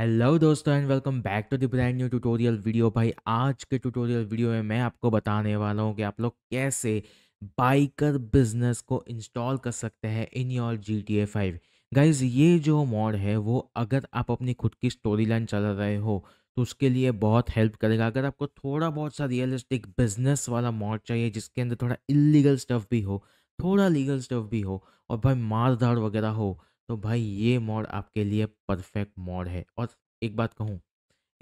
hello दोस्तों and welcome back to the brand new tutorial video भाई आज के ट्यूटोरियल वीडियो में मैं आपको बताने वाला हूँ कि आप लोग कैसे बाइकर बिजनेस को इंस्टॉल कर सकते हैं in your G T A five guys ये जो मॉड है वो अगर आप अपनी खुद की स्टोरी लाइन चला रहे हो तो उसके लिए बहुत हेल्प करेगा अगर आपको थोड़ा बहुत सा रियलिस्टिक बिजनेस वाला मॉड चाहिए जिसके अंदर थोड़ा इलीगल स्टफ भी हो थोड़ा लीगल स्टफ भी हो और भाई मार धाड़ वगैरह हो तो भाई ये मॉड आपके लिए परफेक्ट मॉड है और एक बात कहूँ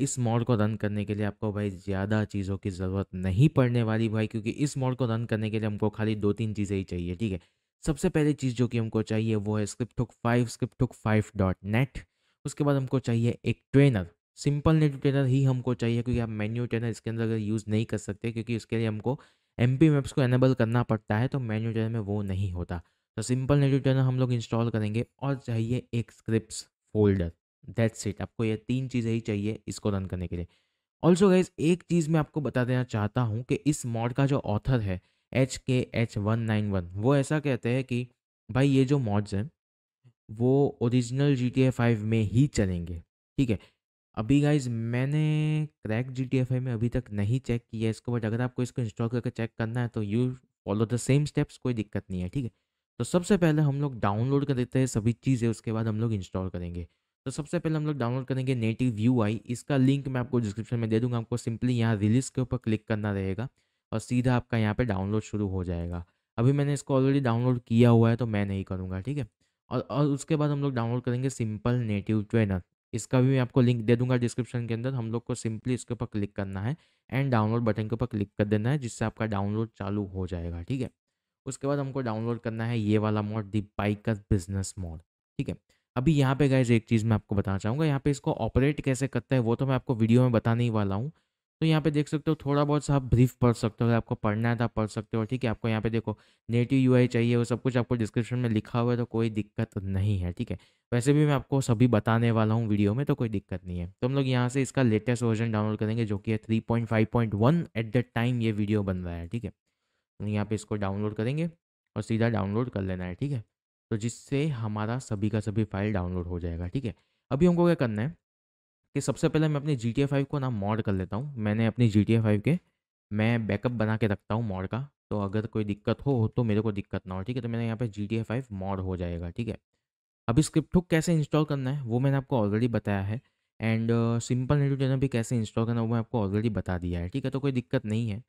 इस मॉड को रन करने के लिए आपको भाई ज़्यादा चीज़ों की ज़रूरत नहीं पड़ने वाली भाई क्योंकि इस मॉड को रन करने के लिए हमको खाली दो तीन चीज़ें ही चाहिए ठीक है सबसे पहले चीज़ जो कि हमको चाहिए वो है script hook five script hook five dot net उसके बाद हमको चाहिए एक ट्रेनर सिंपल नेट ट्रेनर ही हमको चाहिए क्योंकि आप मेन्यू ट्रेनर इसके अंदर अगर यूज़ नहीं कर सकते क्योंकि उसके लिए हमको एम पी मैप्स को एनेबल करना पड़ता है तो मेन्यू ट्रेनर में वो नहीं होता तो सिंपल नेटिव टर्नर हम लोग इंस्टॉल करेंगे और चाहिए एक स्क्रिप्ट फोल्डर दैट्स इट आपको ये तीन चीज़ें ही चाहिए इसको रन करने के लिए ऑल्सो गाइज एक चीज़ मैं आपको बता देना चाहता हूँ कि इस मॉड का जो ऑथर है एच के एच वन नाइन वन वो ऐसा कहते हैं कि भाई ये जो मॉड्स हैं वो original G T A five में ही चलेंगे ठीक है अभी गाइज मैंने crack G T A five में अभी तक नहीं चेक किया इसको बट अगर आपको इसको इंस्टॉल करके चेक करना है तो you follow the same steps कोई दिक्कत नहीं है ठीक है तो सबसे पहले हम लोग डाउनलोड कर देते हैं सभी चीज़ें उसके बाद हम लोग इंस्टॉल करेंगे तो सबसे पहले हम लोग डाउनलोड करेंगे नेटिव यू इसका लिंक मैं आपको डिस्क्रिप्शन में दे दूंगा आपको सिंपली यहाँ रिलीज़ के ऊपर क्लिक करना रहेगा और सीधा आपका यहाँ पे डाउनलोड शुरू हो जाएगा अभी मैंने इसको ऑलरेडी डाउनलोड किया हुआ है तो मैं नहीं करूँगा ठीक है और और उसके बाद हम लोग डाउनलोड करेंगे सिंपल नेटिव ट्रेनर इसका भी मैं आपको लिंक दे दूंगा डिस्क्रिप्शन के अंदर हम लोग को सिंपली इसके ऊपर क्लिक करना है एंड डाउनलोड बटन के ऊपर क्लिक कर देना है जिससे आपका डाउनलोड चालू हो जाएगा ठीक है उसके बाद हमको डाउनलोड करना है ये वाला मॉड दी बाइक का बिजनेस मॉड ठीक है अभी यहाँ पे गाइज एक चीज़ मैं आपको बताना चाहूँगा यहाँ पे इसको ऑपरेट कैसे करता है वो तो मैं आपको वीडियो में बताने ही वाला हूँ तो यहाँ पे देख सकते हो थोड़ा बहुत सा आप ब्रीफ पढ़ सकते हो आपको पढ़ना है तो आप पढ़ सकते हो ठीक है आपको यहाँ पे देखो नेटिव यूआई चाहिए वो सब कुछ आपको डिस्क्रिप्शन में लिखा हुआ है तो कोई दिक्कत नहीं है ठीक है वैसे भी मैं आपको सभी बताने वाला हूँ वीडियो में तो कोई दिक्कत नहीं है तो हम लोग यहाँ से इसका लेटेस्ट वर्जन डाउनलोड करेंगे जो कि है three point five point one at the time ये वीडियो बन रहा है ठीक है यहाँ पे इसको डाउनलोड करेंगे और सीधा डाउनलोड कर लेना है ठीक है तो जिससे हमारा सभी का सभी फाइल डाउनलोड हो जाएगा ठीक है अभी हमको क्या करना है कि सबसे पहले मैं अपने जी टी फाइव को ना मॉड कर लेता हूँ मैंने अपनी जी टी फाइव के मैं बैकअप बना के रखता हूँ मॉड का तो अगर कोई दिक्कत हो तो मेरे को दिक्कत ना हो ठीक है तो मेरा यहाँ पे जी टी फाइव मॉड हो जाएगा ठीक है अभी स्क्रिप्ट हुक कैसे इंस्टॉल करना है वो मैंने आपको ऑलरेडी बताया है एंड सिंपल नेटवर्क भी कैसे इंस्टॉल करना है वो मैं आपको ऑलरेडी बता दिया है ठीक है तो कोई दिक्कत नहीं है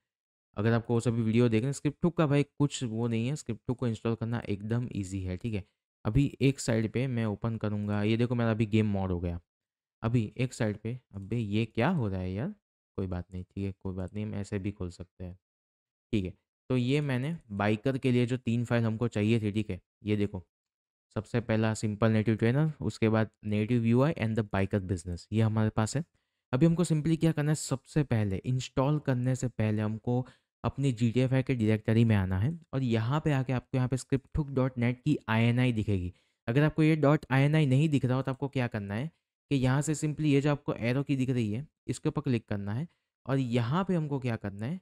अगर आपको वो सभी वीडियो देखना स्क्रिप्ट का भाई कुछ वो नहीं है स्क्रिप्ट को इंस्टॉल करना एकदम ईजी है ठीक है अभी एक साइड पर मैं ओपन करूँगा ये देखो मेरा अभी गेम मॉड हो गया अभी एक साइड पर अब ये क्या हो रहा है यार कोई बात नहीं ठीक है कोई बात नहीं हम ऐसे भी खोल सकते हैं ठीक है तो ये मैंने बाइकर के लिए जो तीन फाइल हमको चाहिए थी ठीक है ये देखो सबसे पहला सिंपल नेटिव ट्रेनर उसके बाद native UI and the biker business ये हमारे पास है अभी हमको सिंपली क्या करना है सबसे पहले इंस्टॉल करने से पहले हमको अपनी जी टी एफ आई के डायरेक्टरी में आना है और यहाँ पे आके आपको यहाँ पे स्क्रिप्ट हुक डॉट नेट की आई एन आई दिखेगी अगर आपको ये डॉट आई एन आई नहीं दिख रहा हो तो आपको क्या करना है कि यहाँ से सिंपली ये जो आपको एरो की दिख रही है इसके ऊपर क्लिक करना है और यहाँ पे हमको क्या करना है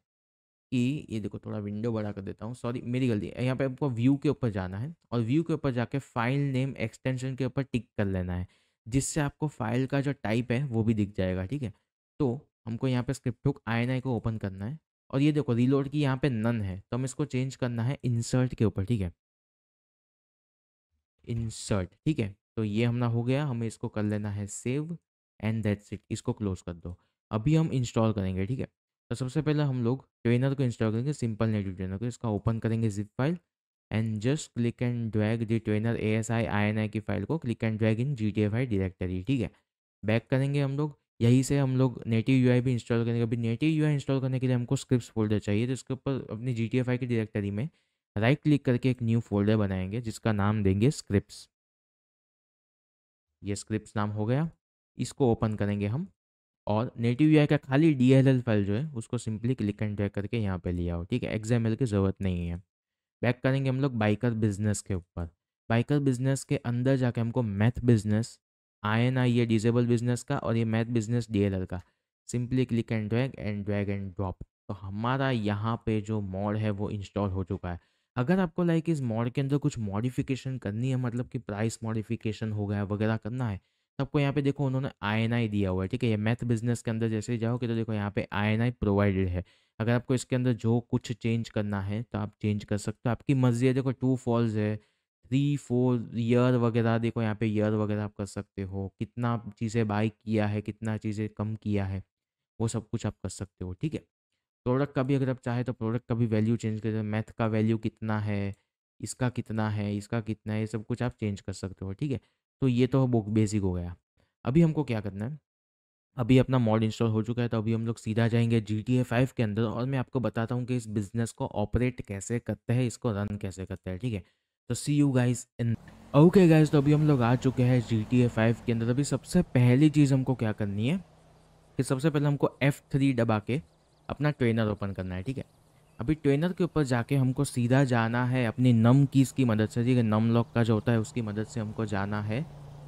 कि ये देखो थोड़ा विंडो बड़ा कर देता हूँ सॉरी मेरी गलती है यहाँ पर आपको व्यू के ऊपर जाना है और व्यू के ऊपर जाके फाइल नेम एक्सटेंशन के ऊपर टिक कर लेना है जिससे आपको फाइल का जो टाइप है वो भी दिख जाएगा ठीक है तो हमको यहाँ पे स्क्रिप्ट हुक आई को ओपन करना है और ये देखो रीलोड की यहाँ पे नन है तो हम इसको चेंज करना है इंसर्ट के ऊपर ठीक है इंसर्ट ठीक है तो ये हमारा हो गया हमें इसको कर लेना है सेव एंड दैट्स इट इसको क्लोज कर दो अभी हम इंस्टॉल करेंगे ठीक है तो सबसे पहले हम लोग ट्रेनर को इंस्टॉल करेंगे सिंपल नेटिव ट्रेनर को इसका ओपन करेंगे zip file and just click and drag the trainer A S I I N I की फाइल को click and drag in G T F I directory ठीक है back करेंगे हम लोग यही से हम लोग नेटिव यू आई भी इंस्टॉल करेंगे अभी नेटिव यू आई इंस्टॉल करने के लिए हमको स्क्रिप्ट फोल्डर चाहिए तो इसके ऊपर अपनी जी टी एफ आई की डायरेक्टरी में राइट क्लिक करके एक न्यू फोल्डर बनाएंगे जिसका नाम देंगे स्क्रिप्ट ये स्क्रिप्ट नाम हो गया इसको ओपन करेंगे हम और नेटिव यू आई का खाली डी एल एल फाइल जो है उसको सिंपली क्लिक एंड ड्रैग करके यहाँ पर ले आओ ठीक है एग्जाम की ज़रूरत नहीं है बैक करेंगे हम लोग बाइकर बिजनेस के ऊपर बाइकर बिजनेस के अंदर जाके हमको math business I N I ये डिजेबल बिजनेस का और ये मैथ बिजनेस डी का simply click and drag and drag and drop तो हमारा यहाँ पे जो मॉड है वो इंस्टॉल हो चुका है अगर आपको लाइक इस मॉड के अंदर कुछ मॉडिफिकेशन करनी है मतलब कि प्राइस मॉडिफिकेशन हो गया वगैरह करना है सबको यहाँ पे देखो उन्होंने आई दिया हुआ है ठीक है ये मैथ बिजनेस के अंदर जैसे जाओगे तो देखो यहाँ पे आई प्रोवाइडेड है अगर आपको इसके अंदर जो कुछ चेंज करना है तो आप चेंज कर सकते हो आपकी मर्जी है देखो टू फॉल्स है थ्री फोर ईयर वगैरह देखो यहाँ पे ईयर वगैरह आप कर सकते हो कितना चीज़ें बाई किया है कितना चीज़ें कम किया है वो सब कुछ आप कर सकते हो ठीक है प्रोडक्ट का भी अगर आप चाहे तो प्रोडक्ट का भी वैल्यू चेंज कर मैथ का वैल्यू कितना है इसका कितना है इसका कितना है ये सब कुछ आप चेंज कर सकते हो ठीक है तो ये तो बुक बेसिक हो गया अभी हमको क्या करना है अभी अपना मॉड इंस्टॉल हो चुका है तो अभी हम लोग सीधा जाएंगे जी टी ए फाइव के अंदर और मैं आपको बताता हूँ कि इस बिज़नेस को ऑपरेट कैसे करते हैं इसको रन कैसे करते हैं ठीक है तो see you guys in okay guys तो अभी हम लोग आ चुके हैं जी टी ए फाइव के अंदर अभी सबसे पहली चीज़ हमको क्या करनी है कि सबसे पहले हमको एफ थ्री दबा के अपना ट्रेनर ओपन करना है ठीक है अभी ट्रेनर के ऊपर जाके हमको सीधा जाना है अपनी नम कीज़ की मदद से ठीक है नम लॉक का जो होता है उसकी मदद से हमको जाना है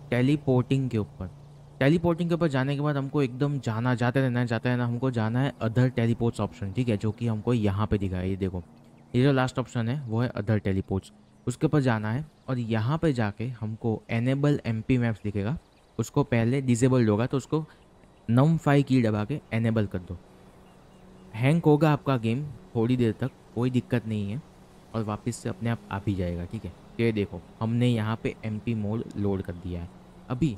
टेलीपोर्टिंग के ऊपर टेलीपोर्टिंग के ऊपर जाने के बाद हमको एकदम जाना जाते रहना जाते रहना हमको जाना है अदर टेलीपोर्ट्स ऑप्शन ठीक है जो कि हमको यहाँ पे दिखा ये देखो ये जो लास्ट ऑप्शन है वो है अदर टेलीपोर्ट्स उसके ऊपर जाना है और यहाँ पर जाके हमको एनेबल एम पी मैप्स दिखेगा उसको पहले डिजेबल्ड होगा तो उसको नम फाइव की दबा के एनेबल कर दो हैंग होगा आपका गेम थोड़ी देर तक कोई दिक्कत नहीं है और वापस से अपने आप आ भी जाएगा ठीक है तो ये देखो हमने यहाँ पे एम मोड लोड कर दिया है अभी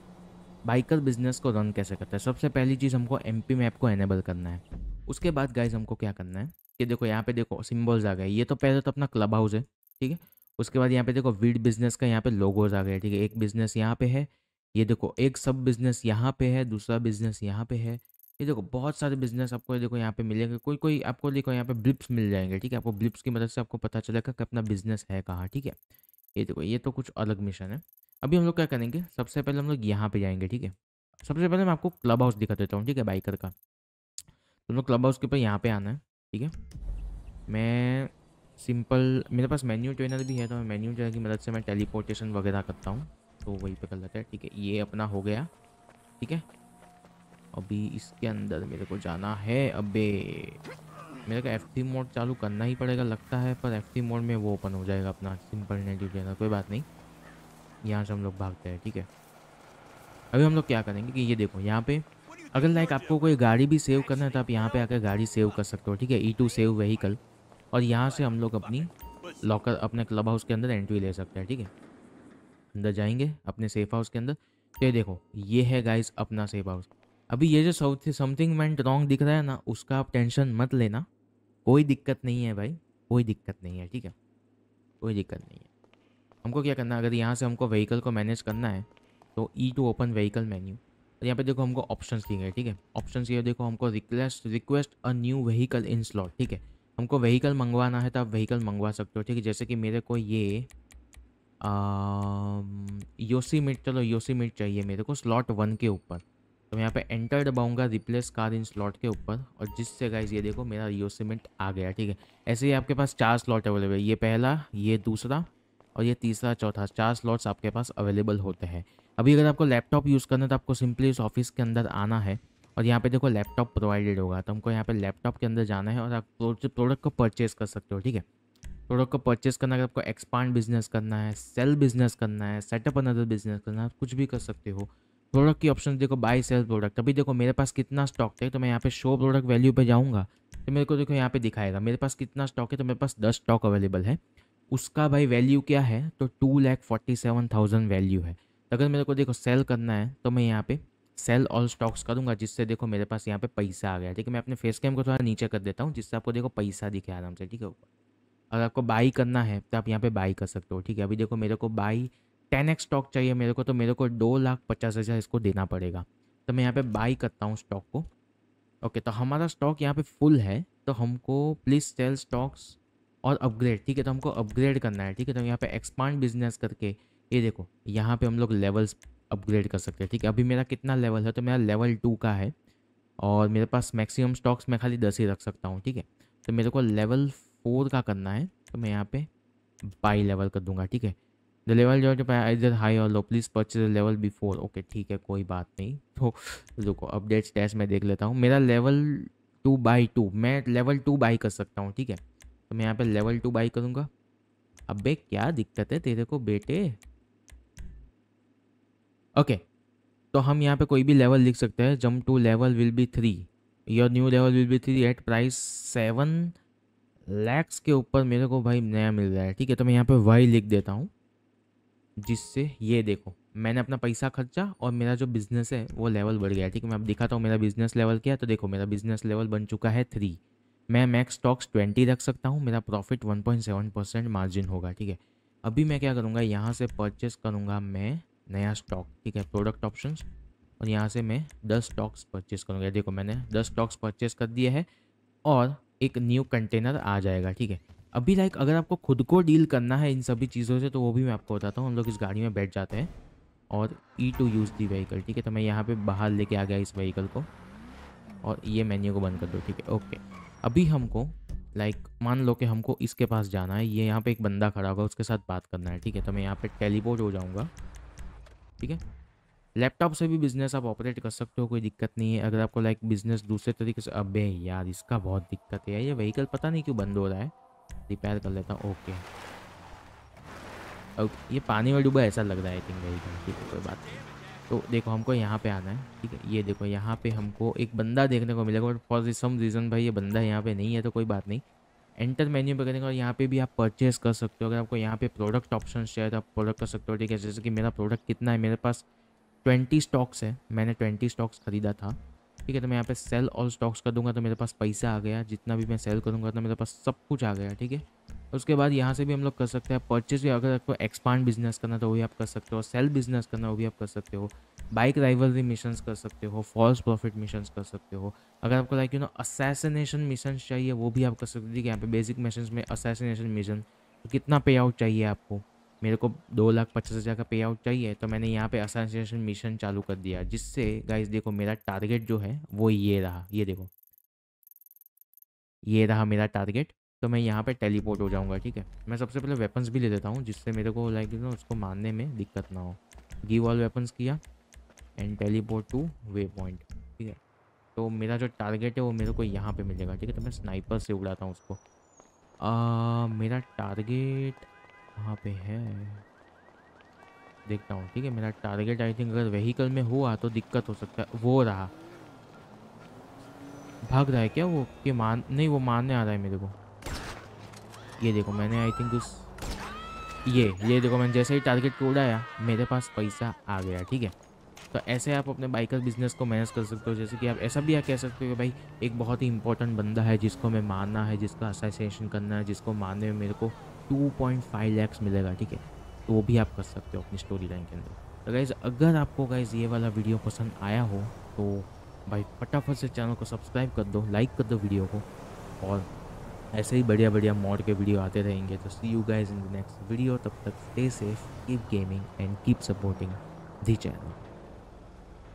बाइकर बिजनेस को रन कैसे करता है सबसे पहली चीज़ हमको एम मैप को एनेबल करना है उसके बाद गाइज हमको क्या करना है ये देखो यहाँ पे देखो सिम्बल्स आ गए ये तो पहले तो अपना क्लब हाउस है ठीक है उसके बाद यहाँ पे देखो वीड बिजनेस का यहाँ पे लोगोज आ गए ठीक है एक बिजनेस यहाँ पे है ये देखो एक सब बिजनेस यहाँ पे है दूसरा बिजनेस यहाँ पे है ये देखो बहुत सारे बिजनेस आपको देखो यहाँ पे मिलेंगे कोई कोई आपको देखो यहाँ पे ब्लिप्स मिल जाएंगे ठीक है आपको ब्लिप्स की मदद से आपको पता चलेगा कि अपना बिजनेस है कहाँ ठीक है ये देखो ये तो कुछ अलग मिशन है अभी हम लोग क्या करेंगे सबसे पहले हम लोग यहाँ पे जाएंगे ठीक है सबसे पहले मैं आपको क्लब हाउस दिखा देता हूँ ठीक है बाइकर का तो लोग क्लब हाउस के ऊपर यहाँ पे आना है ठीक है मैं सिंपल मेरे पास मेन्यू ट्रेनर भी है तो मैं मेन्यू ट्रेनर की मदद से मैं टेलीपोर्टेशन वगैरह करता हूँ तो वहीं पे कर लेते हैं ठीक है ये अपना हो गया ठीक है अभी इसके अंदर मेरे को जाना है अबे मेरे को एफ टी मोड चालू करना ही पड़ेगा लगता है पर एफ टी मोड में वो ओपन हो जाएगा अपना सिंपल नेटिव चैनल कोई बात नहीं यहाँ से हम लोग भागते हैं ठीक है अभी हम लोग क्या करेंगे कि ये देखो यहाँ पे अगर लाइक आपको कोई गाड़ी भी सेव करना है तो आप यहाँ पे आकर गाड़ी सेव कर सकते हो ठीक है ई टू सेव वहीकल और यहाँ से हम लोग अपनी लॉकर अपने क्लब हाउस के अंदर एंट्री ले सकते हैं ठीक है अंदर जाएंगे अपने सेफ हाउस के अंदर तो ये देखो ये है गाइस अपना सेफ हाउस अभी ये जो समथिंग मैंट रॉन्ग दिख रहा है ना उसका आप टेंशन मत लेना कोई दिक्कत नहीं है भाई कोई दिक्कत नहीं है ठीक है कोई दिक्कत नहीं है हमको क्या करना है अगर यहाँ से हमको व्हीकल को मैनेज करना है तो E to open vehicle menu और यहाँ पे देखो हमको ऑप्शंस दिए गए ठीक है ऑप्शंस ये देखो हमको request request a new vehicle in slot ठीक है हमको व्हीकल मंगवाना है तो आप व्हीकल मंगवा सकते हो ठीक है जैसे कि मेरे को ये योसी मिट चलो योसी मिट चाहिए मेरे को स्लॉट वन के ऊपर तो मैं यहाँ पे एंटर दबाऊंगा रिप्लेस कार इन स्लॉट के ऊपर और जिससे गाइज ये देखो मेरा रियो सीमेंट आ गया ठीक है ऐसे ही आपके पास चार स्लॉट अवेलेबल है ये पहला ये दूसरा और ये तीसरा चौथा चार स्लॉट्स आपके पास अवेलेबल होते हैं अभी अगर आपको लैपटॉप यूज़ करना है तो आपको सिंपली इस ऑफिस के अंदर आना है और यहाँ पे देखो लैपटॉप प्रोवाइडेड होगा तो हमको यहाँ पे लैपटॉप के अंदर जाना है और आप प्रोडक्ट को परचेज़ कर सकते हो ठीक है प्रोडक्ट को परचेज़ करना अगर आपको एक्सपांड बिजनेस करना है सेल बिजनेस करना है सेटअप अनदर बिजनेस करना है कुछ भी कर सकते हो प्रोडक्ट की ऑप्शन देखो बाई सेल प्रोडक्ट अभी देखो मेरे पास कितना स्टॉक है तो मैं यहाँ पे शो प्रोडक्ट वैल्यू पे जाऊँगा तो मेरे को देखो यहाँ पे दिखाएगा मेरे पास कितना स्टॉक है तो मेरे पास दस स्टॉक अवेलेबल है उसका भाई वैल्यू क्या है तो two lakh forty seven thousand value है तो अगर मेरे को देखो सेल करना है तो मैं यहाँ पे सेल ऑल स्टॉक्स करूँगा जिससे देखो मेरे पास यहाँ पे पैसा आ गया ठीक है मैं अपने फेस कैम को थोड़ा नीचे कर देता हूँ जिससे आपको देखो पैसा दिखे आराम से ठीक है अगर आपको बाई करना है तो आप यहाँ पर बाई कर सकते हो ठीक है अभी देखो मेरे को बाई टेन एक्स स्टॉक चाहिए मेरे को तो मेरे को दो लाख पचास हज़ार इसको देना पड़ेगा तो मैं यहाँ पे बाई करता हूँ स्टॉक को ओके तो हमारा स्टॉक यहाँ पे फुल है तो हमको प्लीज़ सेल स्टॉक्स और अपग्रेड ठीक है तो हमको अपग्रेड करना है ठीक है तो यहाँ पे एक्सपांड बिजनेस करके ये देखो यहाँ पे हम लोग लेवल्स अपग्रेड कर सकते हैं ठीक है अभी मेरा कितना लेवल है तो मेरा लेवल टू का है और मेरे पास मैक्सिमम स्टॉक्स मैं खाली दस ही रख सकता हूँ ठीक है तो मेरे को लेवल फोर का करना है तो मैं यहाँ पे बाई लेवल कर दूंगा ठीक है द लेवल योर इधर हाई और low please purchase level before okay ठीक है कोई बात नहीं तो रुको अपडेट्स टेस्ट मैं देख लेता हूँ मेरा लेवल टू बाई टू मैं लेवल टू बाई कर सकता हूँ ठीक है तो मैं यहाँ पे लेवल टू बाई करूँगा अब क्या दिक्कत है तेरे को बेटे ओके okay, तो हम यहाँ पे कोई भी लेवल लिख सकते हैं jump to level will be three your new level will be three at price seven lakhs के ऊपर मेरे को भाई नया मिल रहा है ठीक है तो मैं यहाँ पे वाई लिख देता हूँ जिससे ये देखो मैंने अपना पैसा खर्चा और मेरा जो बिज़नेस है वो लेवल बढ़ गया ठीक है मैं अब दिखाता हूँ मेरा बिज़नेस लेवल क्या है तो देखो मेरा बिज़नेस लेवल बन चुका है थ्री मैं मैक्स स्टॉक्स ट्वेंटी रख सकता हूँ मेरा profit one point seven percent margin होगा ठीक है अभी मैं क्या करूँगा यहाँ से परचेस करूँगा मैं नया स्टॉक ठीक है प्रोडक्ट ऑप्शन और यहाँ से मैं दस स्टॉक्स परचेस करूँगा देखो मैंने दस स्टॉक्स परचेस कर दिए है और एक न्यू कंटेनर आ जाएगा ठीक है अभी लाइक अगर आपको खुद को डील करना है इन सभी चीज़ों से तो वो भी मैं आपको बताता हूँ हम लोग इस गाड़ी में बैठ जाते हैं और E to use the vehicle ठीक है तो मैं यहाँ पे बाहर लेके आ गया इस व्हीकल को और ये मेन्यू को बंद कर दो ठीक है ओके अभी हमको लाइक मान लो कि हमको इसके पास जाना है ये यहाँ पे एक बंदा खड़ा होगा उसके साथ बात करना है ठीक है तो मैं यहाँ पे टेलीपोर्ट हो जाऊँगा ठीक है लैपटॉप से भी बिज़नेस आप ऑपरेट कर सकते हो कोई दिक्कत नहीं है अगर आपको लाइक बिज़नेस दूसरे तरीके से अबे यार इसका बहुत दिक्कत है ये व्हीकल पता नहीं क्यों बंद हो रहा है रिपेयर कर लेता हूँ ओके ओके ये पानी में डूबा ऐसा लग रहा है आई थिंक ठीक है कोई बात नहीं तो देखो हमको यहाँ पे आना है ठीक है ये देखो यहाँ पे हमको एक बंदा देखने को मिलेगा बट फॉर सम रीज़न भाई ये बंदा यहाँ पे नहीं है तो कोई बात नहीं एंटर मेन्यू पे करेंगे और यहाँ पे भी आप परचेस कर सकते हो अगर आपको यहाँ पे प्रोडक्ट ऑप्शन चाहिए तो आप प्रोडक्ट कर सकते हो ठीक है जैसे कि मेरा प्रोडक्ट कितना है मेरे पास ट्वेंटी स्टॉक्स है मैंने ट्वेंटी स्टॉक्स ख़रीदा था ठीक है तो मैं यहाँ पे सेल और स्टॉक्स कर दूंगा तो मेरे पास पैसा आ गया जितना भी मैं सेल करूँगा तो मेरे पास सब कुछ आ गया ठीक है उसके बाद यहाँ से भी हम लोग कर सकते हैं परचेज भी अगर आपको एक्सपांड बिजनेस करना तो वो भी आप कर सकते हो सेल बिजनेस करना वो भी आप कर सकते हो बाइक राइवलरी मिशन कर सकते हो फॉल्स प्रॉफिट मिशन कर सकते हो अगर आपको like you know assassination mission चाहिए वो भी आप कर सकते हो ठीक है यहाँ पे बेसिक मिशन में असैसिनेशन मिशन तो कितना पे आउट चाहिए आपको मेरे को दो लाख पचास हज़ार का पे आउट चाहिए तो मैंने यहाँ पे असाइनेशन मिशन चालू कर दिया जिससे गाइस देखो मेरा टारगेट जो है वो ये रहा ये देखो ये रहा मेरा टारगेट तो मैं यहाँ पे टेलीपोर्ट हो जाऊँगा ठीक है मैं सबसे पहले वेपन्स भी ले देता हूँ जिससे मेरे को लाइक ना उसको मारने में दिक्कत ना हो गिव ऑल वेपन्स किया and teleport to waypoint ठीक है तो मेरा जो टारगेट है वो मेरे को यहाँ पर मिलेगा ठीक है तो मैं स्नाइपर से उड़ाता हूँ उसको आ, मेरा टारगेट कहाँ पे है देखता हूँ ठीक है मेरा टारगेट आई थिंक अगर व्हीकल में हुआ तो दिक्कत हो सकता है वो रहा भाग रहा है क्या वो कि मान नहीं वो मानने आ रहा है मेरे को ये देखो मैंने आई थिंक उस ये ये देखो मैंने जैसे ही टारगेट को उड़ाया मेरे पास पैसा आ गया ठीक है तो ऐसे आप अपने बाइकर बिजनेस को मैनेज कर सकते हो जैसे कि आप ऐसा भी आप कह सकते हो कि भाई एक बहुत ही इंपॉर्टेंट बंदा है जिसको मैं मानना है जिसका असोसिएशन करना है जिसको मानने में मेरे को टू पॉइंट फाइव लैक्स मिलेगा ठीक है तो वो भी आप कर सकते हो अपनी स्टोरी लाइन के अंदर तो गाइज़ अगर आपको गाइज़ ये वाला वीडियो पसंद आया हो तो भाई फटाफट से चैनल को सब्सक्राइब कर दो लाइक कर दो वीडियो को और ऐसे ही बढ़िया बढ़िया मॉड के वीडियो आते रहेंगे तो see you guys in the next video तब तक stay safe keep gaming and keep supporting the channel